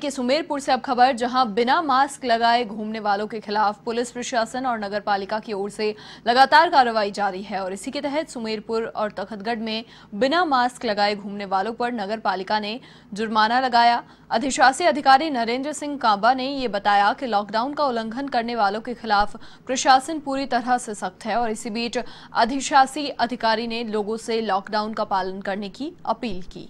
के सुमेरपुर से अब खबर जहां बिना मास्क लगाए घूमने वालों के खिलाफ पुलिस प्रशासन और नगर पालिका की ओर से लगातार कार्रवाई जारी है और इसी के तहत सुमेरपुर और तखतगढ़ में बिना मास्क लगाए घूमने वालों पर नगर पालिका ने जुर्माना लगाया अधिशासी अधिकारी नरेंद्र सिंह कांबा ने ये बताया कि लॉकडाउन का उल्लंघन करने वालों के खिलाफ प्रशासन पूरी तरह से सख्त है और इसी बीच अधिशासी अधिकारी ने लोगों से लॉकडाउन का पालन करने की अपील की